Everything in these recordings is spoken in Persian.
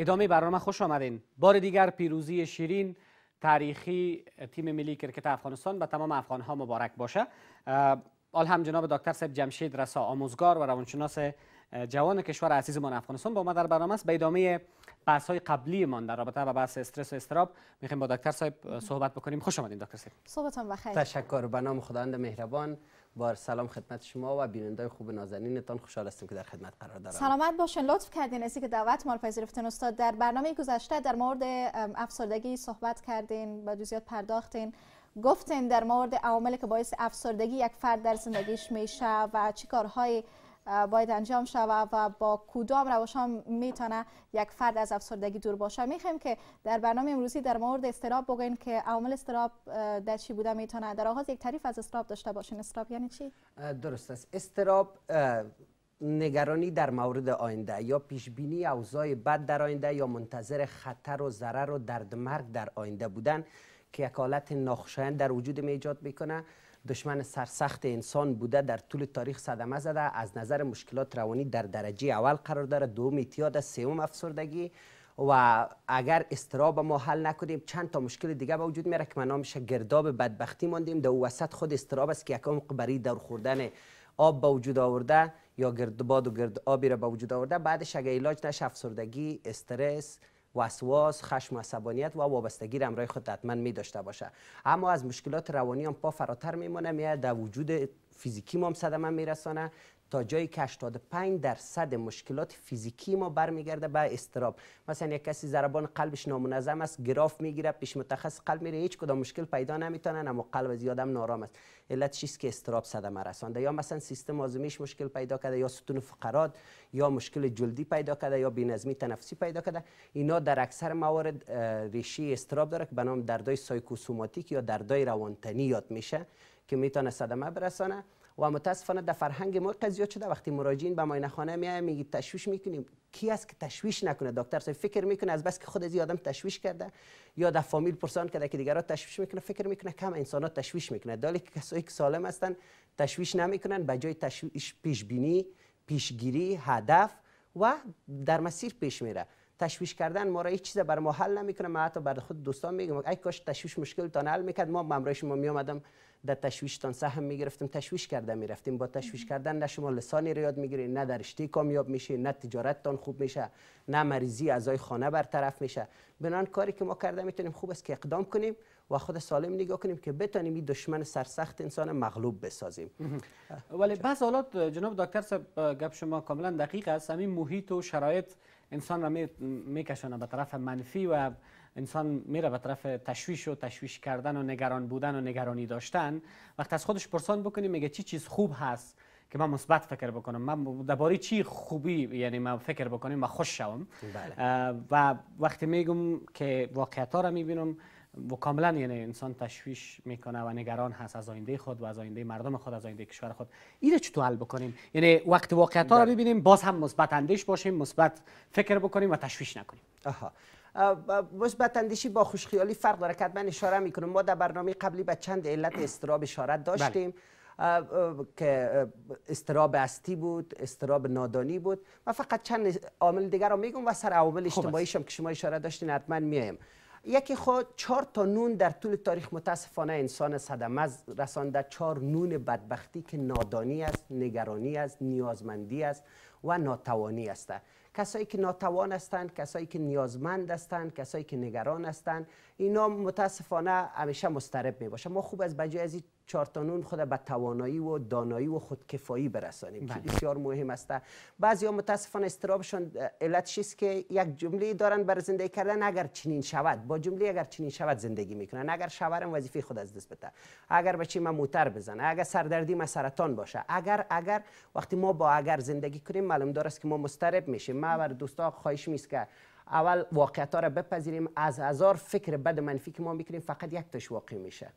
ادامه برنامه خوش آمدین بار دیگر پیروزی شیرین تاریخی تیم ملی کرکت افغانستان به تمام ها مبارک باشه آل هم جناب دکتر صاحب جمشید رسا آموزگار و روانشناس جوان کشور عزیزمان افغانستان با ما در برنامه است به ادامه بحث های قبلی من در رابطه با بحث استرس و استراب میخوایم با دکتر صاحب صحبت بکنیم خوش آمدین دکتر صاحب صحبتون بخیر تشکر به نام خداوند مهربان بار سلام خدمت شما و بیننده خوب نازنینتان خوشحال هستم که در خدمت قرار دارم سلامت باشین لطف کردین از که دعوت ما پذیرفتین استاد در برنامه گذشته در مورد افسردگی صحبت کردین و جزئیات پرداختین گفتین در مورد عواملی که باعث افسردگی یک فرد در زندگیش میشه و چه باید انجام شود و با کدام روش ها میتونه یک فرد از افسردگی دور باشه میخوایم که در برنامه امروزی در مورد استراب بگوین که عوامل استراب در چی بوده میتونه در آغاز یک تعریف از استراب داشته باشین استراب یعنی چی درست است استراب نگرانی در مورد آینده یا پیش بینی اوضاع بد در آینده یا منتظر خطر و ضرر و درد مرگ در آینده بودن که یک حالت ناخوشایند در وجود می ایجاد میکنه دشمن سرسخت انسان بوده در طول تاریخ صدمه زده از نظر مشکلات روانی در درجه اول قرار داره دوم اعتیاد سوم افسردگی و اگر استراب ما حل نکنیم چند تا مشکل دیگه به وجود میره که منامش گرداب بدبختی ماندیم در وسط خود استراب است که یکم قبری در خوردن آب به وجود آورده یا گرد و گرد آبی را به وجود آورده بعدش اگر علاج نشه افسردگی استرس وسواس خشم و عصبانیت و وابستگی را امرای خود حتما می داشته باشه اما از مشکلات روانی هم پا فراتر میمونه میاد در وجود فیزیکی ما هم صدمه رسانه تا جایی که 85 درصد مشکلات فیزیکی ما برمیگرده به استراب مثلا یک کسی ضربان قلبش نامنظم است گراف میگیره پیش متخص قلب میره هیچ کدام مشکل پیدا نمیتونن اما قلب زیادم هم نارام است علت چیست که استراب صدمه رسانده یا مثلا سیستم آزمیش مشکل پیدا کرده یا ستون فقرات یا مشکل جلدی پیدا کرده یا بی‌نظمی تنفسی پیدا کرده اینا در اکثر موارد ریشه استراب داره که به نام دردای سایکوسوماتیک یا دردای روانتنی یاد میشه که میتونه صدمه برسانه و متاسفانه در فرهنگ ما قضیه شده وقتی مراجعین به ماینه خانه میای میگی تشویش میکنیم کی است که تشویش نکنه دکتر صاحب فکر میکنه از بس که خود از آدم تشویش کرده یا در فامیل پرسان کرده که دیگران تشویش میکنه فکر میکنه کم انسان ها تشویش میکنه دالی که کسایی که سالم هستن تشویش نمیکنن به جای تشویش پیش بینی پیشگیری هدف و در مسیر پیش میره تشویش کردن ما را هیچ چیز بر ما حل نمیکنه ما حتی بر خود دوستان میگم ای کاش تشویش مشکل تا حل میکرد ما ممرای ما میومدم در تشویشتان سهم میگرفتیم تشویش کرده میرفتیم با تشویش کردن نه شما لسانی رو یاد گیرید نه در اشتی کامیاب میشه نه تجارتتان خوب میشه نه مریضی اعضای خانه برطرف میشه بنان کاری که ما کرده میتونیم خوب است که اقدام کنیم و خود سالم نگاه کنیم که بتانیم این دشمن سرسخت انسان مغلوب بسازیم ولی بعض حالات جناب دکتر صاحب گپ شما کاملا دقیق است همین محیط و شرایط انسان را میکشانه به طرف منفی و انسان میره به طرف تشویش و تشویش کردن و نگران بودن و نگرانی داشتن وقت از خودش پرسان بکنیم میگه چی چیز خوب هست که من مثبت فکر بکنم من درباره چی خوبی یعنی من فکر بکنیم و خوش شوم بله. و وقتی میگم که واقعیت ها رو میبینم و کاملا یعنی انسان تشویش میکنه و نگران هست از آینده خود و از آینده مردم خود از آینده کشور خود این چطور حل بکنیم یعنی وقتی واقعیت ها رو بله. ببینیم باز هم مثبت اندیش باشیم مثبت فکر بکنیم و تشویش نکنیم آها مثبت اندیشی با خوشخیالی فرق داره که من اشاره میکنم ما در برنامه قبلی به چند علت بله. استراب اشارت بله. داشتیم که استراب هستی بود استراب نادانی بود و فقط چند عامل دیگر رو میگم و سر عوامل خب، بله. اجتماعیش هم که شما اشاره داشتین حتما میایم یکی خود چهار تا نون در طول تاریخ متاسفانه انسان صدمه رسانده چهار نون بدبختی که نادانی است نگرانی است نیازمندی است و ناتوانی است کسایی که ناتوان هستند کسایی که نیازمند هستند کسایی که نگران هستند اینا متاسفانه همیشه مسترب می ما خوب از بجای از چارتانون خود به توانایی و دانایی و خودکفایی برسانیم که بله. بسیار مهم است بعضی ها متاسفانه استرابشان علت شیست که یک جمله دارن بر زندگی کردن اگر چنین شود با جمله اگر چنین شود زندگی میکنن اگر شوهرم وظیفه خود از دست بده اگر بچی من موتر بزنه اگر سردردی من سرطان باشه اگر اگر وقتی ما با اگر زندگی کنیم معلوم دارست که ما مسترب میشیم ما بر دوستا خواهش میست که اول واقعیت ها را بپذیریم از هزار فکر بد منفی که ما میکنیم فقط یک تاش واقع میشه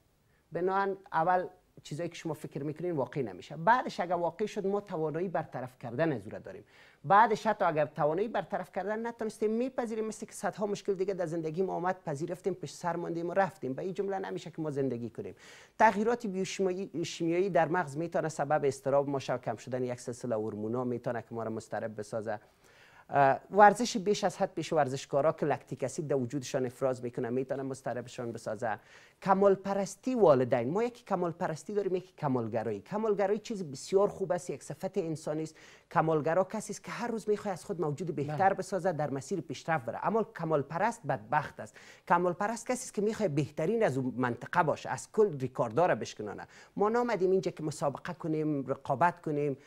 بنان اول چیزایی که شما فکر میکنین واقع نمیشه بعدش اگر واقعی شد ما توانایی برطرف کردن از داریم بعدش حتی اگر توانایی برطرف کردن نتونستیم میپذیریم مثل که صدها مشکل دیگه در زندگی ما آمد پذیرفتیم پیش سر ماندیم و رفتیم به این جمله نمیشه که ما زندگی کنیم تغییرات بیوشیمیایی در مغز میتونه سبب استراب ما شو کم شدن یک سلسله هورمونا میتونه که ما را مسترب بسازه ورزش بیش از حد پیش ورزشکارا که لکتیک اسید در وجودشان افراز میکنه میتونه مستربشان بسازه کمال پرستی والدین ما یکی کمال پرستی داریم یکی کمالگرایی کمالگرایی چیز بسیار خوب است یک صفت انسانی است کمالگرا کسی است که هر روز میخواد از خود موجود بهتر بله. بسازه در مسیر پیشرفت بره اما کمال پرست بدبخت است کمال پرست کسی است که میخواد بهترین از اون منطقه باشه از کل ریکاردار بشکنانه ما نامدیم اینجا که مسابقه کنیم رقابت کنیم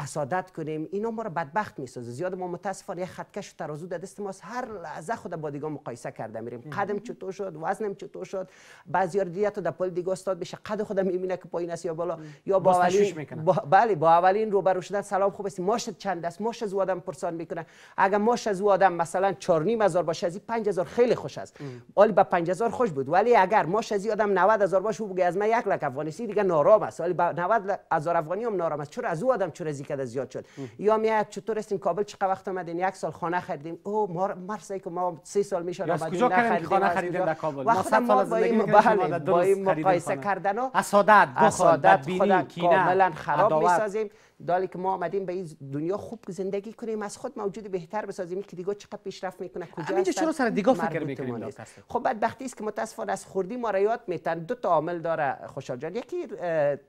اسادت کنیم اینا ما رو بدبخت میسازه زیاد ما متاسفانه خطکش و ترازو در دست ماست هر لحظه خود با دیگه مقایسه کرده میریم قدم چطور شد وزنم چطور شد بعضی دیت و در پل دیگه استاد بشه قد خودم میبینه که پایین است یا بالا یا با اولین با... بله با اولین روبرو شدن سلام خوب است ماش چند است ماش از آدم پرسان میکنه اگر ماش از آدم مثلا 4 نیم هزار باشه از 5000 خیلی خوش است ولی با 5000 خوش بود ولی اگر ماش از آدم 90000 باشه بگه از من یک لک افغانیسی دیگه نارام است ولی با 90000 افغانی هم نارام است چرا از او آدم چرا از کرده زیاد شد یا میاد چطور هستیم کابل چقدر وقت اومدین یک سال خانه خریدیم او ما مرسی که ما سه سال میشه را کجا نخریدیم خانه خریدیم در کابل ما خودم ما بله، با این بله با این مقایسه کردن و اسادت بخواد بینی کاملا خراب میسازیم دالی که ما آمدیم به این دنیا خوب زندگی کنیم از خود موجود بهتر بسازیم که دیگه چقدر پیشرفت میکنه کجا اینجا چرا سر دیگه فکر میکنیم خب بدبختی است که متاسفانه از خوردی ما ریات میتن دو تا عامل داره خوشحال جان یکی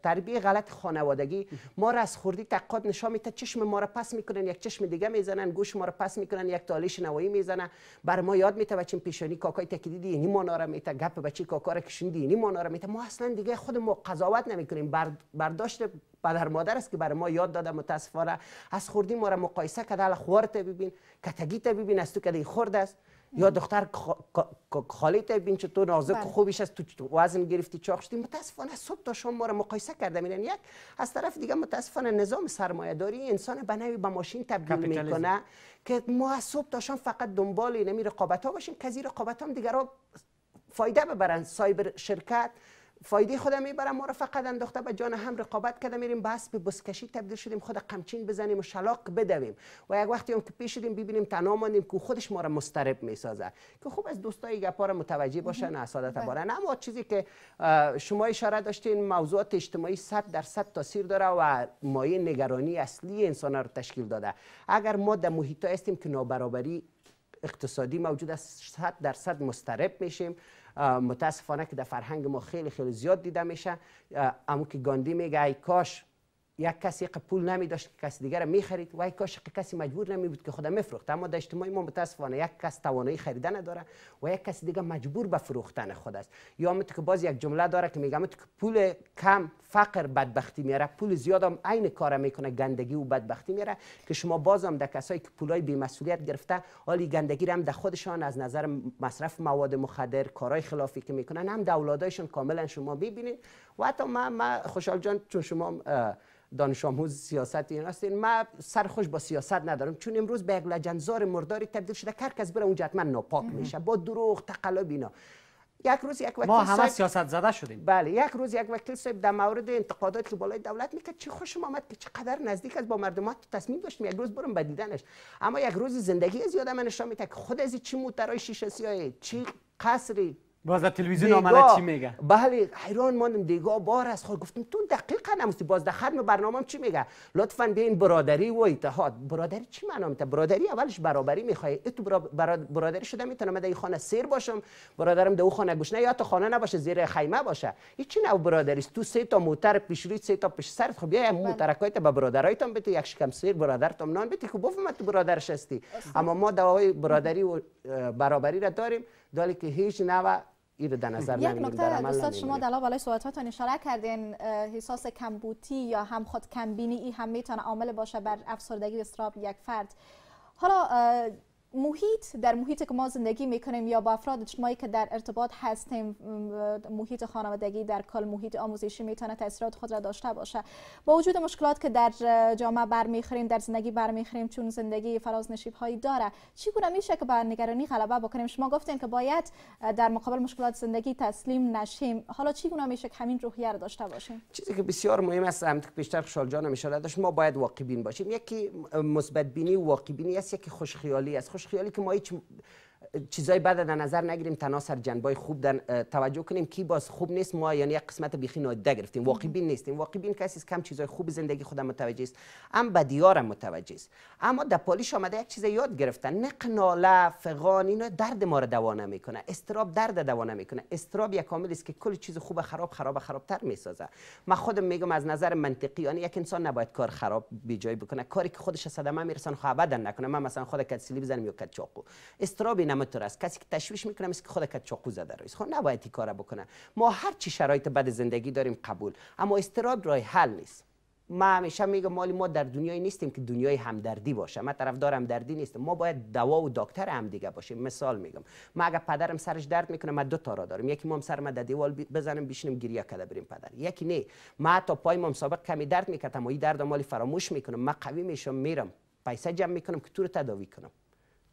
تربیه غلط خانوادگی ما را از خوردی تقاد نشا میته چشم ما را پس میکنن یک چشم دیگه میزنن گوش ما را پس میکنن یک تالیش نوایی میزنه بر ما یاد میته بچین پیشانی کاکای تکیدی یعنی ما ناره میته گپ بچی کاکا را کشین دینی ما ناره میته ما اصلا دیگه خود ما قضاوت نمیکنیم برداشت پدر مادر است که برای ما یاد داده متاسفانه از خوردی ما را مقایسه کرده ال خوارت ببین کتگیت ببین از تو که خورد است یا دختر خالی تا ببین چطور نازک بله. خوبیش است تو وزن گرفتی چاق شدی متاسفانه صبح تا شام ما را مقایسه کرده میرن یک از طرف دیگه متاسفانه نظام سرمایه داری انسان بنوی به ماشین تبدیل میکنه که ما از تا فقط دنبال اینمی رقابت ها باشیم که رقابت دیگه فایده ببرن سایبر شرکت فایده خودم میبرم ما رو فقط انداخته به جان هم رقابت کرده میریم بس به بسکشی تبدیل شدیم خود قمچین بزنیم و شلاق بدویم و یک وقتی هم که پیش شدیم ببینیم تنها که خودش ما را مسترب میسازه که خوب از دوستایی گپا متوجه باشن حسادت بله. بارن اما چیزی که شما اشاره داشتین موضوعات اجتماعی در درصد تاثیر داره و مایه نگرانی اصلی انسان رو تشکیل داده اگر ما در محیط هستیم که نابرابری اقتصادی موجود است 100 درصد مسترب میشیم متاسفانه که در فرهنگ ما خیلی خیلی زیاد دیده میشه اما که گاندی میگه ای کاش یک کسی پول نمی داشت که کسی دیگر می خرید و یک کاش کسی مجبور نمی بود که خودم میفروخت اما در اجتماع ما متاسفانه یک کس توانایی خریدن نداره و یک کسی دیگه مجبور به فروختن خود است یا مت که باز یک جمله داره که میگم که پول کم فقر بدبختی میاره پول زیاد هم عین کار میکنه گندگی و بدبختی میاره که شما باز هم در کسایی که پولای بی مسئولیت گرفته حالی گندگی هم در خودشان از نظر مصرف مواد مخدر کارهای خلافی که میکنن هم در کاملا شما ببینید و حتی من, من خوشحال جان چون شما دانش آموز سیاست این هستین من سرخوش با سیاست ندارم چون امروز به یک لجنزار مرداری تبدیل شده هر کس بره اونجا حتما ناپاک میشه با دروغ تقلب اینا یک روز یک وکیل ما همه سیاست زده شدیم بله یک روز یک وکیل صاحب در مورد انتقادات تو بالای دولت میکرد چه خوشم آمد که چقدر نزدیک از با مردمات تو تصمیم داشتیم یک روز برم به دیدنش اما یک روز زندگی از یادم نشان میده که خود از چی موترای شیشه سیای چی قصری باز تلویزیون آمده چی میگه بله حیران ماندم دیگه بار از خود گفتم تو دقیقا نموستی باز در ختم برنامه چی میگه لطفا این برادری و اتحاد برادری چی معنا میته برادری اولش برابری میخوای تو برادری شده میتونم در خانه سیر باشم برادرم در او خانه گوشنه یا تو خانه نباشه زیر خیمه باشه هیچ نو برادری تو سه تا موتر پیش روی سه تا پیش سرت خب بیا بله. موترکایت به برادرایتان بتی یک شکم سیر برادرتان نان بتی خب بفهمت تو برادرش هستی اما ما دوای برادری و برابری را داریم دالی که هیچ نوه رو در نظر یک نکته دوستات شما در بالای صحبتاتون اشاره کردین احساس کمبوتی یا هم خود کمبینی ای هم میتونه عامل باشه بر افسردگی استراب یک فرد حالا محیط در محیطی که ما زندگی میکنیم یا با افراد اجتماعی که در ارتباط هستیم محیط خانوادگی در کل محیط آموزشی میتونه تاثیرات خود را داشته باشه با وجود مشکلات که در جامعه برمیخوریم در زندگی برمیخوریم چون زندگی فراز نشیب هایی داره چگونه میشه که بر نگرانی غلبه بکنیم شما گفتین که باید در مقابل مشکلات زندگی تسلیم نشیم حالا چگونه میشه که همین روحیه رو داشته باشیم چیزی که بسیار مهم است هم بیشتر خوشحال جان میشه داشت ما باید واقع بین باشیم یکی مثبت بینی واقع بینی است یکی خوش خیالی است مش ما كما چیزای بد در نظر نگیریم تنها سر جنبای خوب در توجه کنیم کی باز خوب نیست ما یعنی یک قسمت بیخی نادیده گرفتیم واقعی بین نیستیم واقعی بین کسی است کم چیزای خوب زندگی خودم متوجه است هم بدیارم متوجه است اما در پالیش آمده یک چیز یاد گرفتن نقناله فغان اینا درد ما رو دوانه میکنه استراب درد دوانه میکنه استراب یک عامل است که کل چیز خوب خراب خراب خرابتر میسازه من خودم میگم از نظر منطقی یعنی یک انسان نباید کار خراب بی جای بکنه کاری که خودش صدمه میرسن خوابدن نکنه من مثلا خود کد بزنم یا کد چاقو استرابی است کسی که تشویش میکنه مثل که کت چاقو زده رئیس خب نباید این کارا بکنه ما هر چی شرایط بد زندگی داریم قبول اما استراب راه حل نیست ما همیشه میگم مالی ما در دنیای نیستیم که دنیای همدردی باشه ما طرفدار دردی نیست. ما باید دوا و دکتر دیگه باشیم مثال میگم من اگر پدرم سرش درد میکنه ما دو تا را دارم یکی مام سر ما در دیوال بزنم بشینیم گریه کده بریم پدر یکی نه ما تا پای مام سابق کمی درد میکردم و این درد مالی فراموش میکنم ما قوی میشم میرم پیسه جمع میکنم که تو رو تداوی کنم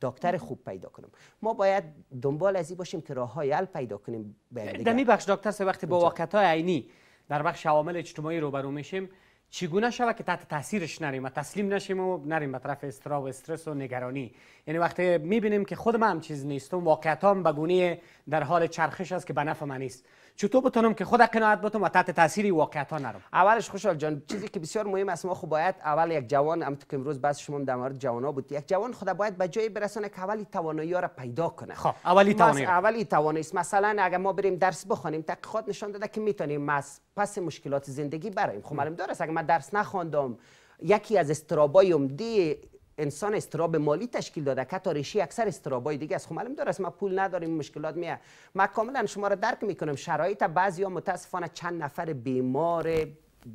دکتر خوب پیدا کنیم ما باید دنبال ازی باشیم که راه های پیدا کنیم دمی بخش دکتر سه وقتی با واقعات های عینی در بخش عوامل اجتماعی روبرو میشیم چگونه شود که تحت تاثیرش نریم و تسلیم نشیم و نریم به طرف استرا و استرس و نگرانی یعنی وقتی میبینیم که خود ما هم چیز نیستم واقعیت هم بگونه در حال چرخش است که به نفع من نیست چطور بتونم که خود قناعت بتونم و تحت تاثیر واقعیت ها نرم اولش خوشحال جان چیزی که بسیار مهم است ما خوب باید اول یک جوان هم که امروز بس شما در مورد جوان ها بود یک جوان خود باید به جایی برسانه که اولی توانایی ها را پیدا کنه خب اولی توانایی اولی توانایی است مثلا اگر ما بریم درس بخوانیم تحقیقات نشان داده که میتونیم از پس مشکلات زندگی برایم خب معلوم داره اگر من درس نخوندم یکی از استرابایم دی انسان استراب مالی تشکیل داده که ریشه اکثر استرابای دیگه است خب معلوم دارست ما پول نداریم مشکلات میه ما کاملا شما را درک میکنم شرایط بعضی ها متاسفانه چند نفر بیمار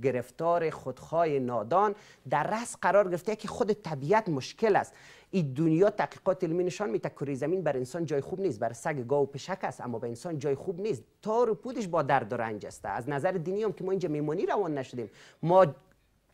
گرفتار خودخواه نادان در رس قرار گرفته که خود طبیعت مشکل است این دنیا تحقیقات علمی نشان میده کره زمین بر انسان جای خوب نیست بر سگ گاو و پشک است اما به انسان جای خوب نیست تار و پودش با درد و رنج است از نظر دینی هم که ما اینجا میمونی روان نشدیم ما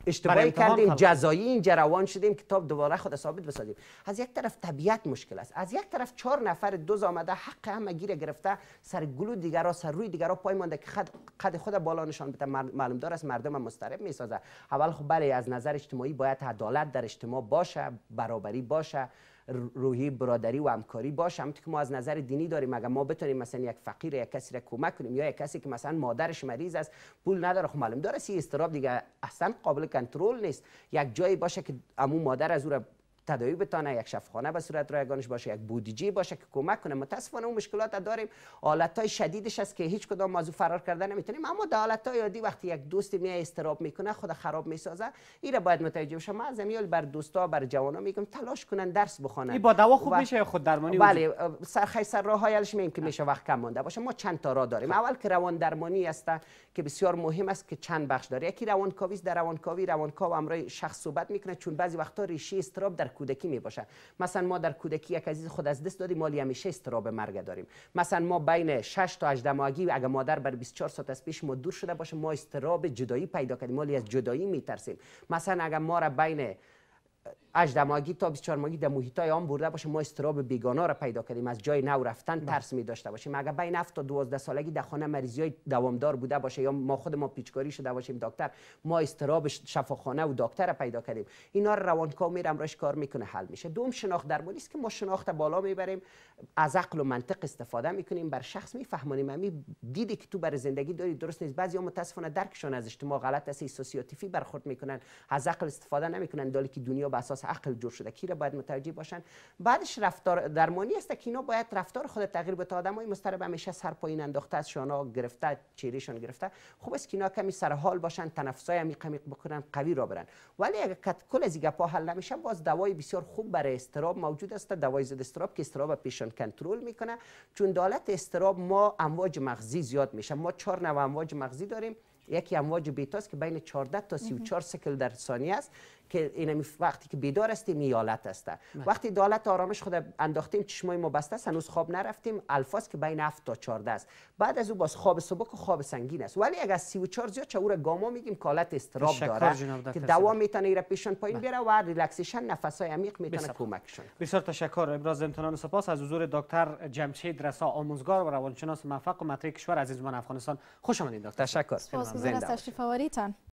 اشتباهی کردیم جزایی این جروان شدیم کتاب دوباره خود ثابت بسازیم از یک طرف طبیعت مشکل است از یک طرف چهار نفر دوز آمده حق همه گیره گرفته سر گلو دیگرا سر روی دیگرا پای مانده که خد, خد خود بالا نشان بده معلوم دار است مردم مسترب میسازه اول خب بله از نظر اجتماعی باید عدالت در اجتماع باشه برابری باشه روحی برادری و همکاری باشه همونطور که ما از نظر دینی داریم اگر ما بتونیم مثلا یک فقیر یک کسی را کمک کنیم یا یک کسی که مثلا مادرش مریض است پول نداره خب معلوم داره سی استراب دیگه اصلا قابل کنترل نیست یک جایی باشه که امو مادر از او را دوی بتانه یک شفخانه به صورت رایگانش باشه یک بودیجی باشه که کمک کنه متاسفانه اون مشکلات داریم حالت های شدیدش است که هیچ کدام موضوع فرار کردن نمیتونیم اما در حالت های عادی وقتی یک دوست می استراب میکنه خود خراب میسازه این را باید متوجه بشه از میال بر دوستا بر جوانا میگم تلاش کنن درس بخونن این با دوا خوب میشه یا خود درمانی بله سرخی سر راه هایش میگم که میشه وقت کم مونده باشه ما چند تا راه داریم خب. اول که روان درمانی است که بسیار مهم است که چند بخش داره یکی روانکاوی است در روانکاوی روانکاو امرای شخص صحبت میکنه چون بعضی وقتا ریشه استراب در کودکی می باشه مثلا ما در کودکی یک عزیز خود از دست دادیم مالی همیشه استراب مرگ داریم مثلا ما بین 6 تا 18 ماهگی اگر مادر بر 24 ساعت از پیش ما دور شده باشه ما استراب جدایی پیدا کردیم مالی از جدایی ترسیم مثلا اگر ما را بین 18 ماهگی تا 24 ماهگی در های آن برده باشه ما استراب بیگانه را پیدا کردیم از جای نو رفتن بله. ترس می داشته باشیم اگر بین 7 تا 12 سالگی در خانه مریضی های دوامدار بوده باشه یا ما خود ما پیچکاری شده باشیم دکتر ما استراب شفاخانه و دکتر را پیدا کردیم اینا رو روانکاو میرم راش کار میکنه حل میشه دوم شناخت درمانی است که ما شناخت بالا میبریم از عقل و منطق استفاده میکنیم بر شخص میفهمانیم همین یعنی دیدی که تو بر زندگی داری درست نیست بعضی متاسفانه درکشان از اجتماع غلط است سوسیاتیفی برخورد میکنن از عقل استفاده نمیکنن دالی که دنیا اساس عقل جور شده کی را باید متوجه باشن بعدش رفتار درمانی است که اینا باید رفتار خود تغییر بده آدمای مضطرب همیشه سر پایین انداخته از شانه گرفته چهرهشان گرفته خوب است که اینا کمی سر حال باشن تنفسای عمیق عمیق بکنن قوی را برن ولی اگر کل از گپا حل نمیشه باز دوای بسیار خوب برای استراب موجود است دوای ضد استراب که استراب پیشان کنترل میکنه چون دولت استراب ما امواج مغزی زیاد میشه ما چهار نوع امواج مغزی داریم یکی امواج بیتاست که بین 14 تا 34 سکل در ثانیه است که اینم وقتی که بیدار هستیم ایالت هستن بله. وقتی دالت آرامش خود انداختیم چشمای ما بسته است هنوز خواب نرفتیم الفاظ که بین 7 تا 14 است بعد از او باز خواب سبک و خواب سنگین است ولی اگر 34 زیاد چوره گاما میگیم حالت استراب داره که دوام میتونه ایره پیشان پایین بله. بیاره و ریلکسیشن های عمیق میتونه کمکشون بسیار تشکر ابراز امتنان سپاس از حضور دکتر جمشید رسا آموزگار و روانشناس موفق و مطرح کشور عزیزمان افغانستان خوش آمدید دکتر تشکر سپاس تشریف